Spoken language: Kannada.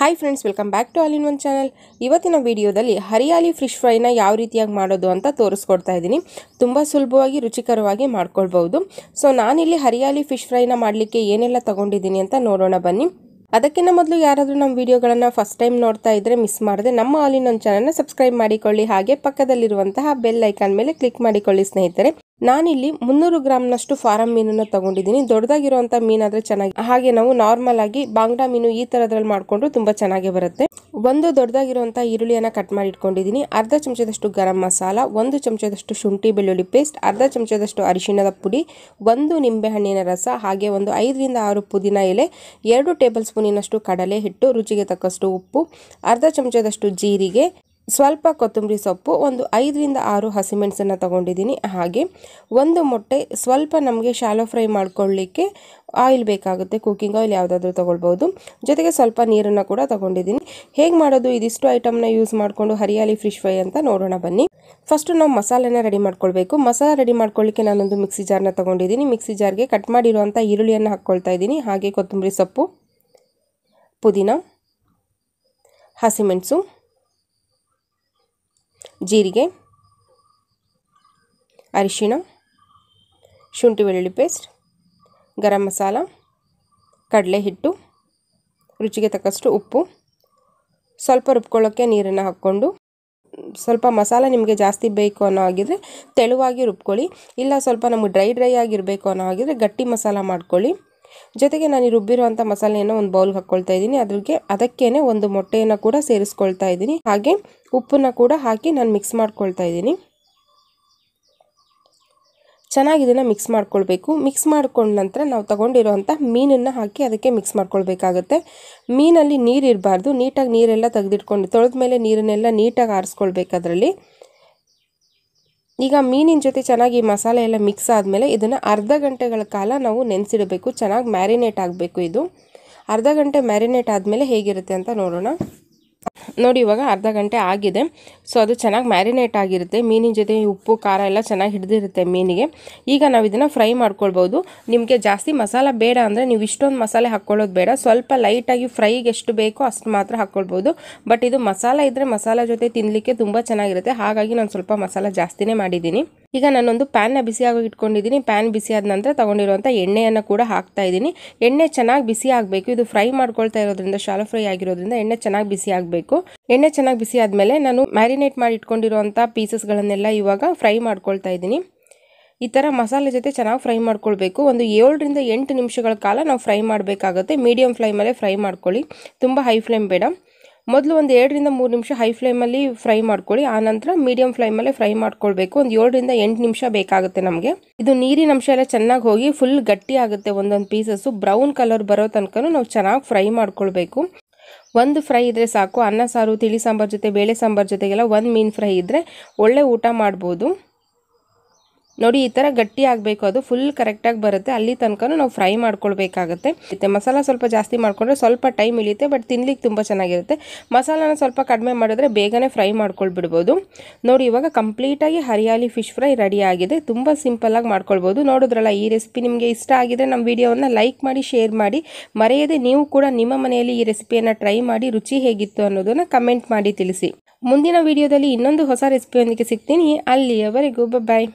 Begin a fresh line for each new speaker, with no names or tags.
hi friends welcome back to all in one channel ಇವತ್ತಿನ ವಿಡಿಯೋದಲ್ಲಿ ಹರಿಯಾಲಿ ಫಿಶ್ ಫ್ರೈನ ಯಾವ ರೀತಿಯಾಗಿ ಮಾಡೋದು ಅಂತ ತೋರಿಸ್ಕೊಡ್ತಾ ಇದ್ದೀನಿ ತುಂಬ ಸುಲಭವಾಗಿ ರುಚಿಕರವಾಗಿ ಮಾಡ್ಕೊಳ್ಬೋದು ಸೊ ನಾನಿಲ್ಲಿ ಹರಿಯಾಲಿ ಫಿಶ್ ಫ್ರೈನ ಮಾಡಲಿಕ್ಕೆ ಏನೆಲ್ಲ ತೊಗೊಂಡಿದ್ದೀನಿ ಅಂತ ನೋಡೋಣ ಬನ್ನಿ ಅದಕ್ಕಿಂತ ಮೊದಲು ಯಾರಾದರೂ ನಮ್ಮ ವಿಡಿಯೋಗಳನ್ನು ಫಸ್ಟ್ ಟೈಮ್ ನೋಡ್ತಾ ಇದ್ರೆ ಮಿಸ್ ಮಾಡದೆ ನಮ್ಮ ಆಲಿನೊಂದು ಚಾನಲ್ನ ಸಬ್ಸ್ಕ್ರೈಬ್ ಮಾಡಿಕೊಳ್ಳಿ ಹಾಗೆ ಪಕ್ಕದಲ್ಲಿರುವಂತಹ ಬೆಲ್ ಐಕಾನ್ ಮೇಲೆ ಕ್ಲಿಕ್ ಮಾಡಿಕೊಳ್ಳಿ ಸ್ನೇಹಿತರೆ ನಾನಿಲ್ಲಿ ಮುನ್ನೂರು ಗ್ರಾಮ್ನಷ್ಟು ಫಾರಂ ಮೀನನ್ನು ತಗೊಂಡಿದ್ದೀನಿ ದೊಡ್ಡದಾಗಿರುವಂಥ ಆದ್ರೆ ಚೆನ್ನಾಗಿ ಹಾಗೆ ನಾವು ನಾರ್ಮಲ್ ಆಗಿ ಬಾಂಗ್ಡಾ ಮೀನು ಈ ತರದ್ರಲ್ಲಿ ಮಾಡಿಕೊಂಡ್ರು ತುಂಬಾ ಚೆನ್ನಾಗಿ ಬರುತ್ತೆ ಒಂದು ದೊಡ್ಡದಾಗಿರುವಂಥ ಈರುಳ್ಳಿಯನ್ನು ಕಟ್ ಮಾಡಿ ಇಟ್ಕೊಂಡಿದ್ದೀನಿ ಅರ್ಧ ಚಮಚದಷ್ಟು ಗರಂ ಮಸಾಲ ಒಂದು ಚಮಚದಷ್ಟು ಶುಂಠಿ ಬೆಳ್ಳುಳ್ಳಿ ಪೇಸ್ಟ್ ಅರ್ಧ ಚಮಚದಷ್ಟು ಅರಿಶಿಣದ ಪುಡಿ ಒಂದು ನಿಂಬೆಹಣ್ಣಿನ ರಸ ಹಾಗೆ ಒಂದು ಐದರಿಂದ ಆರು ಪುದೀನ ಎಲೆ ಎರಡು ಟೇಬಲ್ ಸ್ಪೂನಿನಷ್ಟು ಕಡಲೆ ಹಿಟ್ಟು ರುಚಿಗೆ ತಕ್ಕಷ್ಟು ಉಪ್ಪು ಅರ್ಧ ಚಮಚದಷ್ಟು ಜೀರಿಗೆ ಸ್ವಲ್ಪ ಕೊತ್ತಂಬರಿ ಸೊಪ್ಪು ಒಂದು ಐದರಿಂದ ಆರು ಹಸಿಮೆಣಸನ್ನು ತಗೊಂಡಿದ್ದೀನಿ ಹಾಗೆ ಒಂದು ಮೊಟ್ಟೆ ಸ್ವಲ್ಪ ನಮಗೆ ಶಾಲೋ ಫ್ರೈ ಮಾಡ್ಕೊಳ್ಳಿಕ್ಕೆ ಆಯಿಲ್ ಬೇಕಾಗುತ್ತೆ ಕುಕ್ಕಿಂಗ್ ಆಯಿಲ್ ಯಾವುದಾದ್ರೂ ತೊಗೊಳ್ಬೋದು ಜೊತೆಗೆ ಸ್ವಲ್ಪ ನೀರನ್ನು ಕೂಡ ತೊಗೊಂಡಿದ್ದೀನಿ ಹೇಗೆ ಮಾಡೋದು ಇದಿಷ್ಟು ಐಟಮ್ನ ಯೂಸ್ ಮಾಡಿಕೊಂಡು ಹರಿಯಾಲಿ ಫಿಶ್ ಫ್ರೈ ಅಂತ ನೋಡೋಣ ಬನ್ನಿ ಫಸ್ಟು ನಾವು ಮಸಾಲೆನ ರೆಡಿ ಮಾಡ್ಕೊಳ್ಬೇಕು ಮಸಾಲ ರೆಡಿ ಮಾಡ್ಕೊಳ್ಳಿಕ್ಕೆ ನಾನೊಂದು ಮಿಕ್ಸಿ ಜಾರ್ನ ತೊಗೊಂಡಿದ್ದೀನಿ ಮಿಕ್ಸಿ ಜಾರ್ಗೆ ಕಟ್ ಮಾಡಿರುವಂಥ ಈರುಳ್ಳಿಯನ್ನು ಹಾಕ್ಕೊಳ್ತಾ ಇದ್ದೀನಿ ಹಾಗೆ ಕೊತ್ತಂಬರಿ ಸೊಪ್ಪು ಪುದೀನ ಹಸಿಮೆಣಸು ಜೀರಿಗೆ ಅರಿಶಿಣ ಶುಂಠಿ ಬೆಳ್ಳುಳ್ಳಿ ಪೇಸ್ಟ್ ಗರಂ ಮಸಾಲ ಕಡಲೆ ಹಿಟ್ಟು ರುಚಿಗೆ ತಕ್ಕಷ್ಟು ಉಪ್ಪು ಸ್ವಲ್ಪ ರುಬ್ಕೊಳ್ಳೋಕ್ಕೆ ನೀರನ್ನು ಹಾಕ್ಕೊಂಡು ಸ್ವಲ್ಪ ಮಸಾಲ ನಿಮಗೆ ಜಾಸ್ತಿ ಬೇಕು ಅನ್ನೋ ಹಾಗಿದ್ರೆ ತೆಳುವಾಗಿ ರುಬ್ಕೊಳ್ಳಿ ಇಲ್ಲ ಸ್ವಲ್ಪ ನಮಗೆ ಡ್ರೈ ಡ್ರೈ ಆಗಿರಬೇಕು ಅನ್ನೋ ಹಾಗಿದ್ರೆ ಗಟ್ಟಿ ಮಸಾಲ ಮಾಡ್ಕೊಳ್ಳಿ ಜೊತೆಗೆ ನಾನು ರುಬ್ಬಿರುವಂಥ ಮಸಾಲೆಯನ್ನು ಒಂದು ಬೌಲ್ಗೆ ಹಾಕ್ಕೊಳ್ತಾ ಇದ್ದೀನಿ ಅದ್ರಿಗೆ ಅದಕ್ಕೇ ಒಂದು ಮೊಟ್ಟೆಯನ್ನು ಕೂಡ ಸೇರಿಸ್ಕೊಳ್ತಾ ಇದ್ದೀನಿ ಹಾಗೆ ಉಪ್ಪನ್ನು ಕೂಡ ಹಾಕಿ ನಾನು ಮಿಕ್ಸ್ ಮಾಡ್ಕೊಳ್ತಾ ಇದ್ದೀನಿ ಚೆನ್ನಾಗಿ ಇದನ್ನು ಮಿಕ್ಸ್ ಮಾಡ್ಕೊಳ್ಬೇಕು ಮಿಕ್ಸ್ ಮಾಡ್ಕೊಂಡ ನಂತರ ನಾವು ತೊಗೊಂಡಿರುವಂಥ ಮೀನನ್ನು ಹಾಕಿ ಅದಕ್ಕೆ ಮಿಕ್ಸ್ ಮಾಡ್ಕೊಳ್ಬೇಕಾಗುತ್ತೆ ಮೀನಲ್ಲಿ ನೀರು ಇರಬಾರ್ದು ನೀಟಾಗಿ ನೀರೆಲ್ಲ ತೆಗೆದಿಟ್ಕೊಂಡು ತೊಳೆದ ಮೇಲೆ ನೀರನ್ನೆಲ್ಲ ನೀಟಾಗಿ ಆರಿಸ್ಕೊಳ್ಬೇಕು ಅದರಲ್ಲಿ ಈಗ ಮೀನಿನ ಜೊತೆ ಚೆನ್ನಾಗಿ ಮಸಾಲೆ ಎಲ್ಲ ಮಿಕ್ಸ್ ಆದಮೇಲೆ ಇದನ್ನು ಅರ್ಧ ಗಂಟೆಗಳ ಕಾಲ ನಾವು ನೆನೆಸಿಡಬೇಕು ಚೆನ್ನಾಗಿ ಮ್ಯಾರಿನೇಟ್ ಆಗಬೇಕು ಇದು ಅರ್ಧ ಗಂಟೆ ಮ್ಯಾರಿನೇಟ್ ಆದಮೇಲೆ ಹೇಗಿರುತ್ತೆ ಅಂತ ನೋಡೋಣ ನೋಡಿ ಇವಾಗ ಅರ್ಧ ಗಂಟೆ ಆಗಿದೆ ಸೊ ಅದು ಚೆನ್ನಾಗಿ ಮ್ಯಾರಿನೇಟ್ ಆಗಿರುತ್ತೆ ಮೀನಿನ ಜೊತೆ ಉಪ್ಪು ಖಾರ ಎಲ್ಲ ಚೆನ್ನಾಗಿ ಹಿಡಿದಿರುತ್ತೆ ಮೀನಿಗೆ ಈಗ ನಾವು ಇದನ್ನು ಫ್ರೈ ಮಾಡ್ಕೊಳ್ಬೋದು ನಿಮಗೆ ಜಾಸ್ತಿ ಮಸಾಲ ಬೇಡ ಅಂದರೆ ನೀವು ಇಷ್ಟೊಂದು ಮಸಾಲೆ ಹಾಕ್ಕೊಳ್ಳೋದು ಬೇಡ ಸ್ವಲ್ಪ ಲೈಟಾಗಿ ಫ್ರೈಗೆ ಎಷ್ಟು ಬೇಕೋ ಅಷ್ಟು ಮಾತ್ರ ಹಾಕ್ಕೊಳ್ಬೋದು ಬಟ್ ಇದು ಮಸಾಲೆ ಇದ್ದರೆ ಮಸಾಲೆ ಜೊತೆ ತಿನ್ನಲಿಕ್ಕೆ ತುಂಬ ಚೆನ್ನಾಗಿರುತ್ತೆ ಹಾಗಾಗಿ ನಾನು ಸ್ವಲ್ಪ ಮಸಾಲ ಜಾಸ್ತಿನೇ ಮಾಡಿದ್ದೀನಿ ಈಗ ನಾನೊಂದು ಪ್ಯಾನ್ನ ಬಿಸಿಯಾಗಿ ಇಟ್ಕೊಂಡಿದ್ದೀನಿ ಪ್ಯಾನ್ ಬಿಸಿಯಾದ ನಂತರ ತೊಗೊಂಡಿರುವಂಥ ಎಣ್ಣೆಯನ್ನು ಕೂಡ ಹಾಕ್ತಾ ಇದ್ದೀನಿ ಎಣ್ಣೆ ಚೆನ್ನಾಗಿ ಬಿಸಿ ಆಗಬೇಕು ಇದು ಫ್ರೈ ಮಾಡ್ಕೊಳ್ತಾ ಇರೋದ್ರಿಂದ ಶಾಲೋ ಫ್ರೈ ಆಗಿರೋದ್ರಿಂದ ಎಣ್ಣೆ ಚೆನ್ನಾಗಿ ಬಿಸಿ ಆಗಬೇಕು ಎಣ್ಣೆ ಚೆನ್ನಾಗಿ ಬಿಸಿ ಆದಮೇಲೆ ನಾನು ಮ್ಯಾರಿನೇಟ್ ಮಾಡಿ ಇಟ್ಕೊಂಡಿರುವಂಥ ಪೀಸಸ್ಗಳನ್ನೆಲ್ಲ ಇವಾಗ ಫ್ರೈ ಮಾಡ್ಕೊಳ್ತಾ ಇದ್ದೀನಿ ಈ ಥರ ಮಸಾಲೆ ಜೊತೆ ಚೆನ್ನಾಗಿ ಫ್ರೈ ಮಾಡ್ಕೊಳ್ಬೇಕು ಒಂದು ಏಳರಿಂದ ಎಂಟು ನಿಮಿಷಗಳ ಕಾಲ ನಾವು ಫ್ರೈ ಮಾಡಬೇಕಾಗುತ್ತೆ ಮೀಡಿಯಮ್ ಫ್ಲೇಮಲ್ಲೇ ಫ್ರೈ ಮಾಡ್ಕೊಳ್ಳಿ ತುಂಬ ಹೈ ಫ್ಲೇಮ್ ಬೇಡ ಮೊದಲು ಒಂದು ಎರಡರಿಂದ ಮೂರು ನಿಮಿಷ ಹೈ ಫ್ಲೇಮಲ್ಲಿ ಫ್ರೈ ಮಾಡ್ಕೊಳ್ಳಿ ನಂತರ ಮೀಡಿಯಂ ಫ್ಲೇಮಲ್ಲೇ ಫ್ರೈ ಮಾಡ್ಕೊಳ್ಬೇಕು ಒಂದು ಏಳರಿಂದ ಎಂಟು ನಿಮಿಷ ಬೇಕಾಗುತ್ತೆ ನಮಗೆ ಇದು ನೀರಿನ ಅಂಶ ಎಲ್ಲ ಚೆನ್ನಾಗಿ ಹೋಗಿ ಫುಲ್ ಗಟ್ಟಿ ಆಗುತ್ತೆ ಒಂದೊಂದು ಪೀಸಸ್ಸು ಬ್ರೌನ್ ಕಲರ್ ಬರೋ ತನಕ ನಾವು ಚೆನ್ನಾಗಿ ಫ್ರೈ ಮಾಡ್ಕೊಳ್ಬೇಕು ಒಂದು ಫ್ರೈ ಇದ್ದರೆ ಸಾಕು ಅನ್ನ ಸಾರು ತಿಳಿ ಸಾಂಬಾರು ಜೊತೆ ಬೇಳೆ ಸಾಂಬಾರು ಜೊತೆಗೆಲ್ಲ ಒಂದು ಮೀನು ಫ್ರೈ ಇದ್ದರೆ ಒಳ್ಳೆ ಊಟ ಮಾಡ್ಬೋದು ನೋಡಿ ಈ ಥರ ಗಟ್ಟಿ ಆಗಬೇಕು ಅದು ಫುಲ್ ಕರೆಕ್ಟಾಗಿ ಬರುತ್ತೆ ಅಲ್ಲಿ ತನಕ ನಾವು ಫ್ರೈ ಮಾಡ್ಕೊಳ್ಬೇಕಾಗುತ್ತೆ ಮತ್ತು ಮಸಾಲ ಸ್ವಲ್ಪ ಜಾಸ್ತಿ ಮಾಡಿಕೊಂಡ್ರೆ ಸ್ವಲ್ಪ ಟೈಮ್ ಇಳಿಯುತ್ತೆ ಬಟ್ ತಿನ್ಲಿಕ್ಕೆ ತುಂಬ ಚೆನ್ನಾಗಿರುತ್ತೆ ಮಸಾಲಾನ ಸ್ವಲ್ಪ ಕಡಿಮೆ ಮಾಡಿದ್ರೆ ಬೇಗನೆ ಫ್ರೈ ಮಾಡ್ಕೊಳ್ಬಿಡ್ಬೋದು ನೋಡಿ ಇವಾಗ ಕಂಪ್ಲೀಟಾಗಿ ಹರಿಯಾಲಿ ಫಿಶ್ ಫ್ರೈ ರೆಡಿ ಆಗಿದೆ ತುಂಬ ಸಿಂಪಲ್ಲಾಗಿ ಮಾಡ್ಕೊಳ್ಬೋದು ನೋಡಿದ್ರಲ್ಲ ಈ ರೆಸಿಪಿ ನಿಮಗೆ ಇಷ್ಟ ಆಗಿದ್ರೆ ನಮ್ಮ ವಿಡಿಯೋವನ್ನು ಲೈಕ್ ಮಾಡಿ ಶೇರ್ ಮಾಡಿ ಮರೆಯದೆ ನೀವು ಕೂಡ ನಿಮ್ಮ ಮನೆಯಲ್ಲಿ ಈ ರೆಸಿಪಿಯನ್ನು ಟ್ರೈ ಮಾಡಿ ರುಚಿ ಹೇಗಿತ್ತು ಅನ್ನೋದನ್ನು ಕಮೆಂಟ್ ಮಾಡಿ ತಿಳಿಸಿ ಮುಂದಿನ ವಿಡಿಯೋದಲ್ಲಿ ಇನ್ನೊಂದು ಹೊಸ ರೆಸಿಪಿಯೊಂದಿಗೆ ಸಿಗ್ತೀನಿ ಅಲ್ಲಿಯವರೆಗೂ ಬಾಯ್